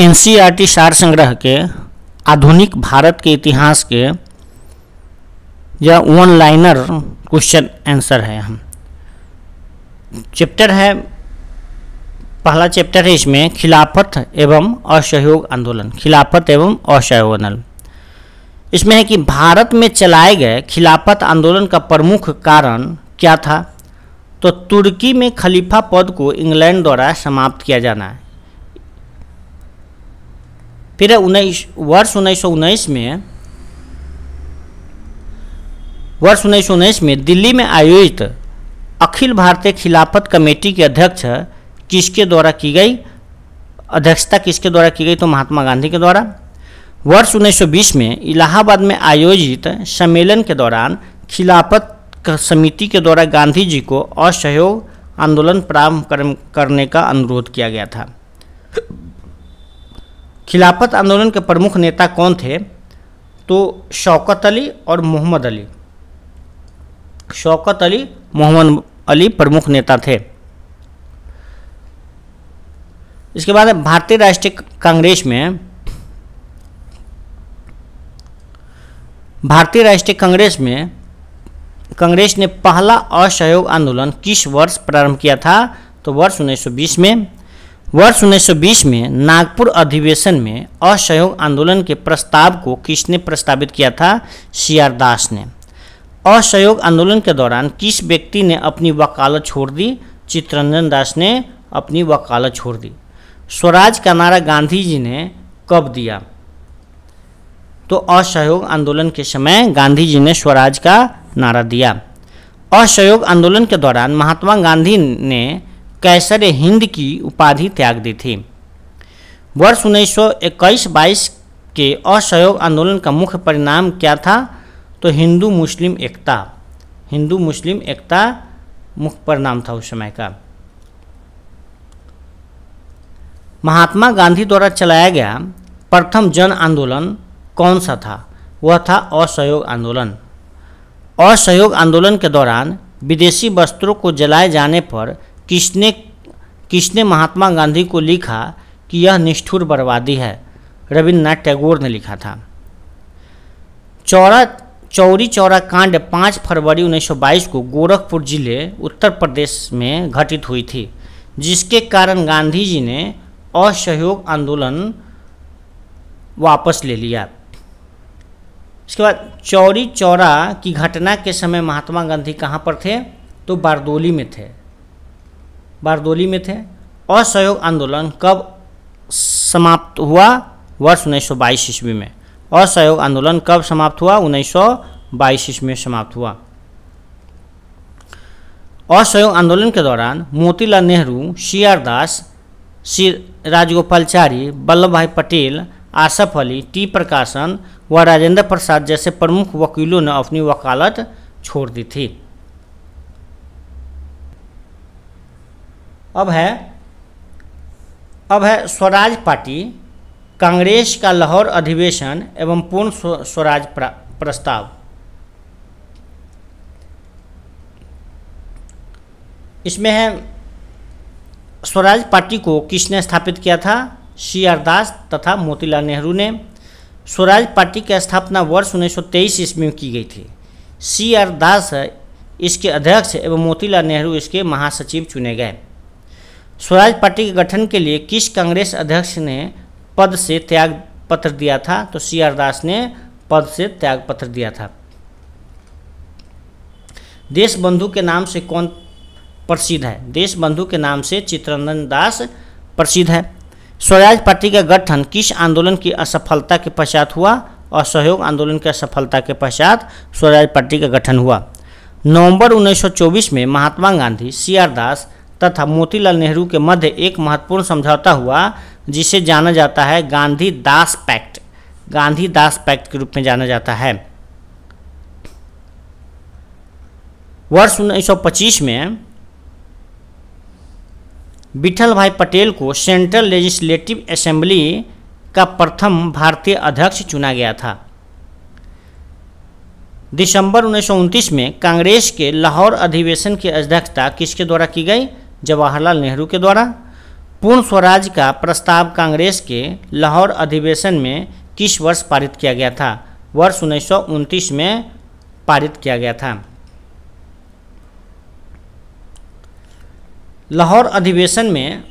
N सार संग्रह के आधुनिक भारत के इतिहास के यह वन लाइनर क्वेश्चन आंसर है हम चैप्टर है पहला चैप्टर है इसमें खिलाफत एवं असहयोग आंदोलन खिलाफत एवं असहयोग आंदोलन इसमें है कि भारत में चलाए गए खिलाफत आंदोलन का प्रमुख कारण क्या था तो तुर्की में खलीफा पद को इंग्लैंड द्वारा समाप्त किया जाना फिर उन्नीस वर्ष उन्नीस में वर्ष उन्नीस में दिल्ली में आयोजित अखिल भारतीय खिलाफत कमेटी के अध्यक्ष किसके द्वारा की गई अध्यक्षता किसके द्वारा की गई तो महात्मा गांधी के द्वारा वर्ष 1920 में इलाहाबाद में आयोजित सम्मेलन के दौरान खिलाफत समिति के द्वारा गांधी जी को असहयोग आंदोलन प्रारंभ करने का अनुरोध किया गया था खिलाफत आंदोलन के प्रमुख नेता कौन थे तो शौकत अली और मोहम्मद अली शौकत अली मोहम्मद अली प्रमुख नेता थे इसके बाद भारतीय राष्ट्रीय कांग्रेस में भारतीय राष्ट्रीय कांग्रेस में कांग्रेस ने पहला असहयोग आंदोलन किस वर्ष प्रारंभ किया था तो वर्ष 1920 में वर्ष 1920 में नागपुर अधिवेशन में असहयोग आंदोलन के प्रस्ताव को किसने प्रस्तावित किया था सी आर दास ने असहयोग आंदोलन के दौरान किस व्यक्ति ने अपनी वकालत छोड़ दी चित्ररंजन दास ने अपनी वकालत छोड़ दी स्वराज का नारा गांधी जी ने कब दिया तो असहयोग आंदोलन के समय गांधी जी ने स्वराज का नारा दिया असहयोग आंदोलन के दौरान महात्मा गांधी ने कैसर हिंद की उपाधि त्याग दी थी वर्ष उन्नीस सौ इक्कीस बाईस के असहयोग आंदोलन का मुख्य परिणाम क्या था तो हिंदू मुस्लिम एकता हिंदू मुस्लिम एकता मुख्य परिणाम था उस समय का महात्मा गांधी द्वारा चलाया गया प्रथम जन आंदोलन कौन सा था वह था असहयोग आंदोलन असहयोग आंदोलन के दौरान विदेशी वस्त्रों को जलाए जाने पर किसने किसने महात्मा गांधी को लिखा कि यह निष्ठुर बर्बादी है रविन्द्रनाथ टैगोर ने लिखा था चौरा चौरी चौरा कांड 5 फरवरी 1922 को गोरखपुर जिले उत्तर प्रदेश में घटित हुई थी जिसके कारण गांधी जी ने असहयोग आंदोलन वापस ले लिया इसके बाद चौरी चौरा की घटना के समय महात्मा गांधी कहाँ पर थे तो बारदोली में थे बारदोली में थे असहयोग आंदोलन कब समाप्त हुआ वर्ष 1922 ईस्वी में असहयोग आंदोलन कब समाप्त हुआ 1922 ईस्वी में समाप्त हुआ असहयोग आंदोलन के दौरान Motilal Nehru C R Das Shri Rajagopalachari Vallabhbhai Patel Asaf Ali T प्रकाशन व राजेंद्र प्रसाद जैसे प्रमुख वकीलों ने अपनी वकालत छोड़ दी थी अब है अब है स्वराज पार्टी कांग्रेस का लाहौर अधिवेशन एवं पूर्ण स्वराज प्रस्ताव इसमें है स्वराज पार्टी को किसने स्थापित किया था सी आर दास तथा मोतीलाल नेहरू ने स्वराज पार्टी की स्थापना वर्ष 1923 ईस्वी में की गई थी सी आर दास इसके अध्यक्ष एवं मोतीलाल नेहरू इसके महासचिव चुने गए स्वराज पार्टी के गठन के लिए किस कांग्रेस अध्यक्ष ने पद से त्याग पत्र दिया था तो सी आर दास ने पद से त्याग पत्र दिया था देश बंधु के नाम से कौन प्रसिद्ध है देश बंधु के नाम से चित्रंदन दास प्रसिद्ध है स्वराज पार्टी का गठन किस आंदोलन की असफलता के पश्चात हुआ और सहयोग आंदोलन की असफलता के पश्चात स्वराज पार्टी का गठन हुआ नवंबर 1924 में महात्मा गांधी सी आर दास तथा मोतीलाल नेहरू के मध्य एक महत्वपूर्ण समझौता हुआ जिसे जाना जाता है गांधी दास पैक्ट गांधी दास पैक्ट के रूप में जाना जाता है वर्ष 1925 में विठल भाई पटेल को सेंट्रल लेजिस्लेटिव असेंबली का प्रथम भारतीय अध्यक्ष चुना गया था दिसंबर उन्नीस में कांग्रेस के लाहौर अधिवेशन की अध्यक्षता किसके द्वारा की गई जवाहरलाल नेहरू के द्वारा पूर्ण स्वराज का प्रस्ताव कांग्रेस के लाहौर अधिवेशन में किस वर्ष पारित किया गया था वर्ष उन्नीस में पारित किया गया था लाहौर अधिवेशन में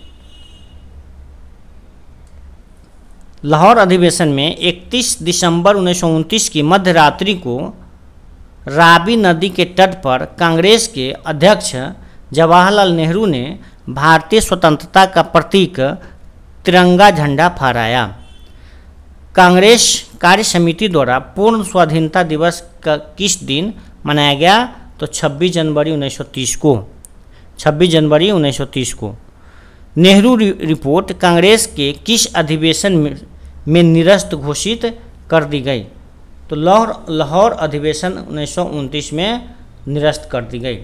लाहौर अधिवेशन में 31 दिसंबर उन्नीस की मध्यरात्रि को राबी नदी के तट पर कांग्रेस के अध्यक्ष जवाहरलाल नेहरू ने भारतीय स्वतंत्रता का प्रतीक तिरंगा झंडा फहराया कांग्रेस कार्य समिति द्वारा पूर्ण स्वाधीनता दिवस का किस दिन मनाया गया तो 26 जनवरी 1930 को 26 जनवरी 1930 को नेहरू रिपोर्ट कांग्रेस के किस अधिवेशन में, निरस्त घोषित कर दी गई तो लाहौर लाहौर अधिवेशन उन्नीस में निरस्त कर दी गई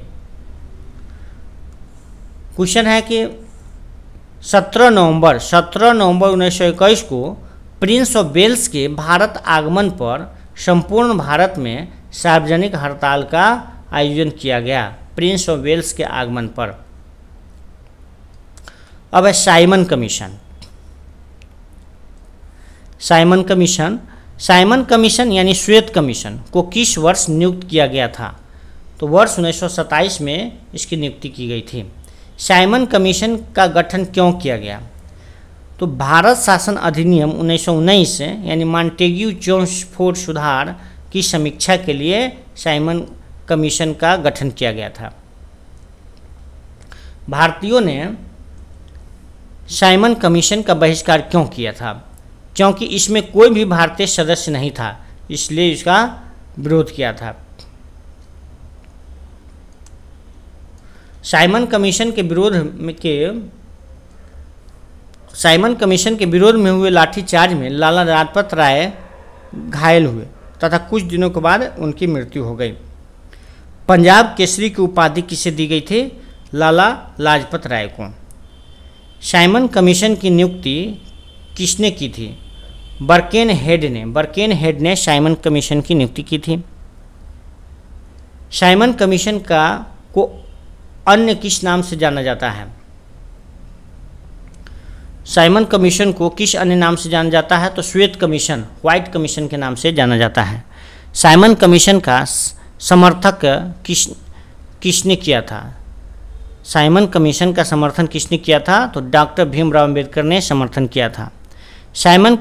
क्वेश्चन है कि 17 नवंबर 17 नवंबर उन्नीस को प्रिंस ऑफ वेल्स के भारत आगमन पर संपूर्ण भारत में सार्वजनिक हड़ताल का आयोजन किया गया प्रिंस ऑफ वेल्स के आगमन पर अब है Simon commission Simon commission Simon commission यानी श्वेत कमीशन को किस वर्ष नियुक्त किया गया था तो वर्ष उन्नीस में इसकी नियुक्ति की गई थी साइमन कमीशन का गठन क्यों किया गया तो भारत शासन अधिनियम उन्नीस यानी मॉन्टेग्यू जोन्स फोर्ड सुधार की समीक्षा के लिए साइमन कमीशन का गठन किया गया था भारतीयों ने साइमन कमीशन का बहिष्कार क्यों किया था क्योंकि इसमें कोई भी भारतीय सदस्य नहीं था इसलिए इसका विरोध किया था साइमन कमीशन के विरोध के साइमन कमीशन के विरोध में हुए लाठीचार्ज में लाला लाजपत राय घायल हुए तथा कुछ दिनों के बाद उनकी मृत्यु हो गई पंजाब केसरी की उपाधि किसे दी गई थी लाला लाजपत राय को साइमन कमीशन की नियुक्ति किसने की थी बर्केन हेड ने बर्केन हेड ने साइमन कमीशन की नियुक्ति की थी साइमन कमीशन का को अन्य किस नाम से जाना जाता है साइमन कमीशन को किस अन्य नाम से जाना जाता है तो श्वेत कमीशन व्हाइट कमीशन के नाम से जाना जाता है साइमन कमीशन का समर्थक किस किसने किया था साइमन कमीशन का समर्थन किसने किया था तो डॉक्टर भीमराव अंबेडकर ने समर्थन किया था साइमन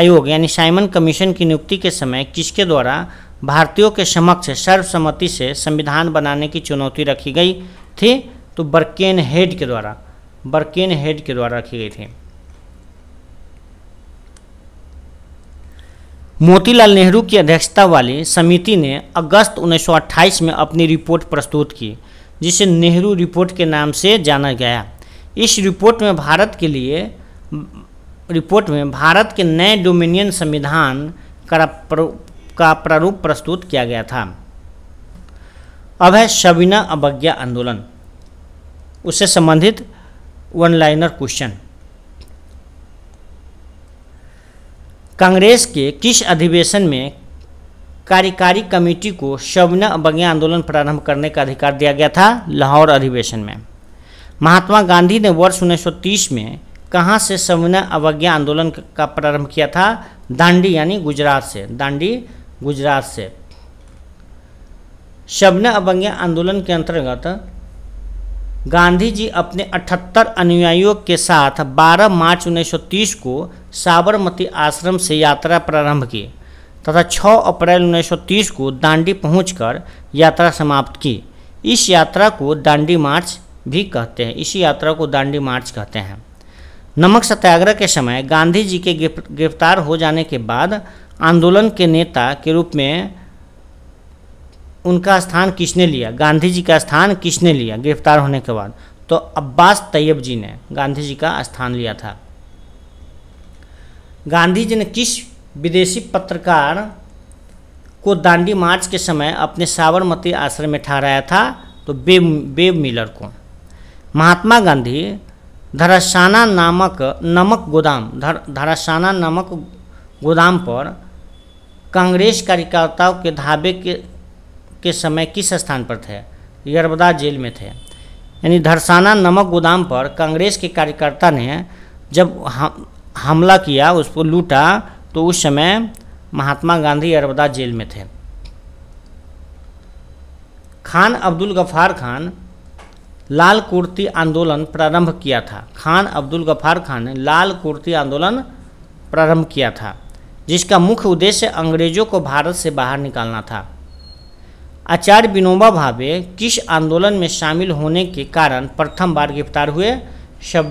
आयोग यानी साइमन कमीशन की नियुक्ति के समय किसके द्वारा भारतीयों के समक्ष सर्वसम्मति से संविधान बनाने की चुनौती रखी गई थे तो बर्केन हेड के द्वारा बर्केन हेड के द्वारा रखे गए थे मोतीलाल नेहरू की अध्यक्षता वाली समिति ने अगस्त 1928 में अपनी रिपोर्ट प्रस्तुत की जिसे नेहरू रिपोर्ट के नाम से जाना गया इस रिपोर्ट में भारत के लिए रिपोर्ट में भारत के नए डोमिनियन संविधान का प्रारूप प्रस्तुत किया गया था अब है शबीना अवज्ञा आंदोलन उससे संबंधित वन लाइनर क्वेश्चन कांग्रेस के किस अधिवेशन में कार्यकारी कमेटी को शबीना अवज्ञा आंदोलन प्रारंभ करने का अधिकार दिया गया था लाहौर अधिवेशन में महात्मा गांधी ने वर्ष 1930 में कहाँ से सविना अवज्ञा आंदोलन का प्रारंभ किया था दांडी यानी गुजरात से दांडी गुजरात से शबना अबंग्या आंदोलन के अंतर्गत गांधी जी अपने 78 अनुयायियों के साथ 12 मार्च 1930 को साबरमती आश्रम से यात्रा प्रारंभ की तथा 6 अप्रैल 1930 को दांडी पहुंचकर यात्रा समाप्त की इस यात्रा को दांडी मार्च भी कहते हैं इसी यात्रा को दांडी मार्च कहते हैं नमक सत्याग्रह के समय गांधी जी के गिरफ्तार हो जाने के बाद आंदोलन के नेता के रूप में उनका स्थान किसने लिया गांधी जी का स्थान किसने लिया गिरफ्तार होने के बाद तो अब्बास तैयब जी ने गांधी जी का स्थान लिया था गांधी जी ने किस विदेशी पत्रकार को दांडी मार्च के समय अपने साबरमती आश्रम में ठहराया था तो बेब बेब मिलर को महात्मा गांधी धरासाना नामक नमक गोदाम धरासाना गोदाम पर कांग्रेस कार्यकर्ताओं के धाबे के के समय किस स्थान पर थे यरबदा जेल में थे यानी धरसाना नमक गोदाम पर कांग्रेस के कार्यकर्ता ने जब हमला किया उसको लूटा तो उस समय महात्मा गांधी अरबदा जेल में थे खान अब्दुल गफ़ार खान लाल कुर्ती आंदोलन प्रारंभ किया था खान अब्दुल गफ़ार खान ने लाल कुर्ती आंदोलन प्रारंभ किया था जिसका मुख्य उद्देश्य अंग्रेज़ों को भारत से बाहर निकालना था आचार्य विनोबा भावे किस आंदोलन में शामिल होने के कारण प्रथम बार गिरफ्तार हुए शब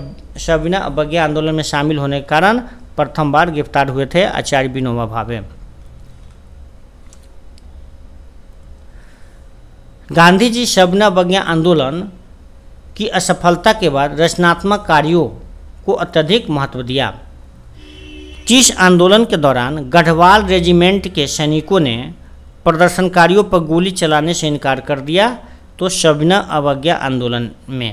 अवज्ञा आंदोलन में शामिल होने के कारण प्रथम बार गिरफ्तार हुए थे आचार्य विनोबा भावे गांधी जी शबना अवज्ञा आंदोलन की असफलता के बाद रचनात्मक कार्यों को अत्यधिक महत्व दिया किस आंदोलन के दौरान गढ़वाल रेजिमेंट के सैनिकों ने प्रदर्शनकारियों पर गोली चलाने से इनकार कर दिया तो शबना अवज्ञा आंदोलन में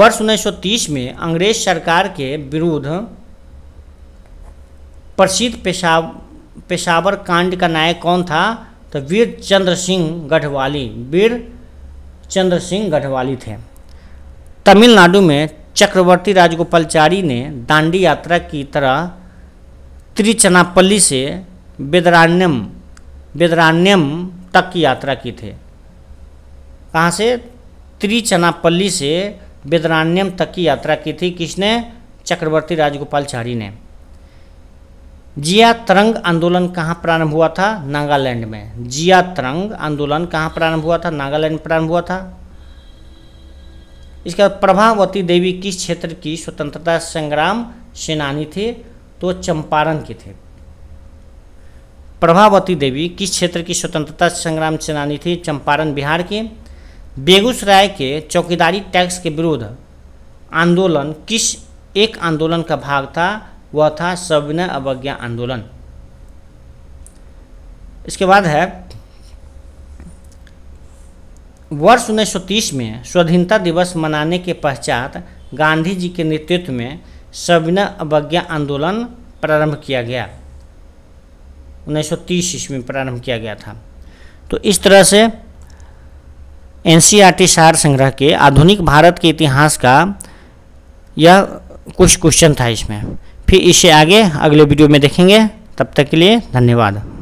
वर्ष 1930 में अंग्रेज सरकार के विरुद्ध प्रसिद्ध पेशा पेशावर कांड का नायक कौन था तो वीर चंद्र सिंह गढ़वाली वीर चंद्र सिंह गढ़वाली थे तमिलनाडु में चक्रवर्ती राजगोपालचारी ने दांडी यात्रा की तरह त्रिचनापल्ली से बेदरान्यम बेदरान्यम तक की यात्रा की थे कहाँ से त्रिचनापल्ली से बेदरान्यम तक की यात्रा की थी किसने चक्रवर्ती राजगोपाल चारी ने जिया तरंग आंदोलन कहाँ प्रारंभ हुआ था नागालैंड में जिया तरंग आंदोलन कहाँ प्रारंभ हुआ था नागालैंड में प्रारंभ हुआ था इसके बाद प्रभावती देवी किस क्षेत्र की स्वतंत्रता संग्राम सेनानी थे तो चंपारण की थे प्रभावती देवी किस क्षेत्र की स्वतंत्रता संग्राम सेनानी थी चंपारण बिहार के बेगूसराय के चौकीदारी टैक्स के विरुद्ध आंदोलन किस एक आंदोलन का भाग था वह था सविनय अवज्ञा आंदोलन इसके बाद है वर्ष 1930 में स्वाधीनता दिवस मनाने के पश्चात गांधी जी के नेतृत्व में सविनय अवज्ञा आंदोलन प्रारंभ किया गया 1930 ईस्वी में प्रारंभ किया गया था तो इस तरह से एन e सार संग्रह के आधुनिक भारत के इतिहास का यह कुछ क्वेश्चन था इसमें फिर इसे आगे अगले वीडियो में देखेंगे तब तक के लिए धन्यवाद